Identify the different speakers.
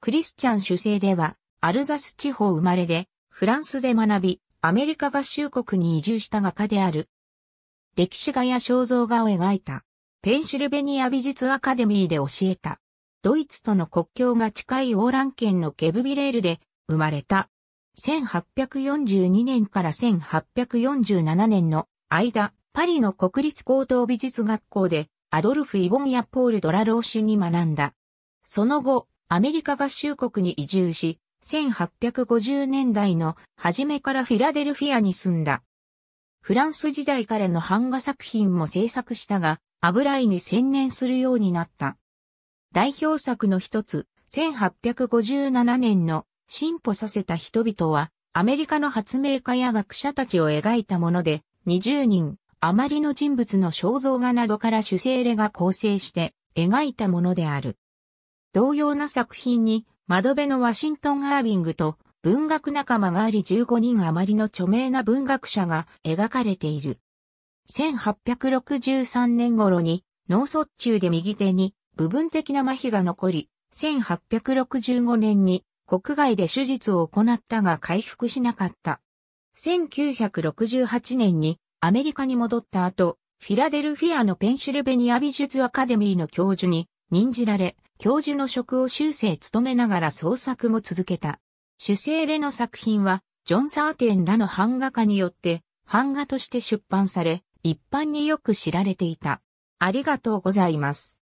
Speaker 1: クリスチャン主制では、アルザス地方生まれで、フランスで学び、アメリカ合衆国に移住した画家である。歴史画や肖像画を描いた。ペンシルベニア美術アカデミーで教えた。ドイツとの国境が近いオーラン県のケブビレールで生まれた。1842年から1847年の間、パリの国立高等美術学校でアドルフ・イボンやポール・ドラローシュに学んだ。その後、アメリカ合衆国に移住し、1850年代の初めからフィラデルフィアに住んだ。フランス時代からの版画作品も制作したが、油絵に専念するようになった。代表作の一つ、1857年の進歩させた人々は、アメリカの発明家や学者たちを描いたもので、20人、余りの人物の肖像画などから主精霊が構成して描いたものである。同様な作品に、窓辺のワシントン・アービングと文学仲間があり15人余りの著名な文学者が描かれている。1863年頃に脳卒中で右手に部分的な麻痺が残り、1865年に国外で手術を行ったが回復しなかった。1968年にアメリカに戻った後、フィラデルフィアのペンシルベニア美術アカデミーの教授に任じられ、教授の職を修正務めながら創作も続けた。主セーレの作品は、ジョン・サーテンらの版画家によって、版画として出版され、一般によく知られていた。ありがとうございます。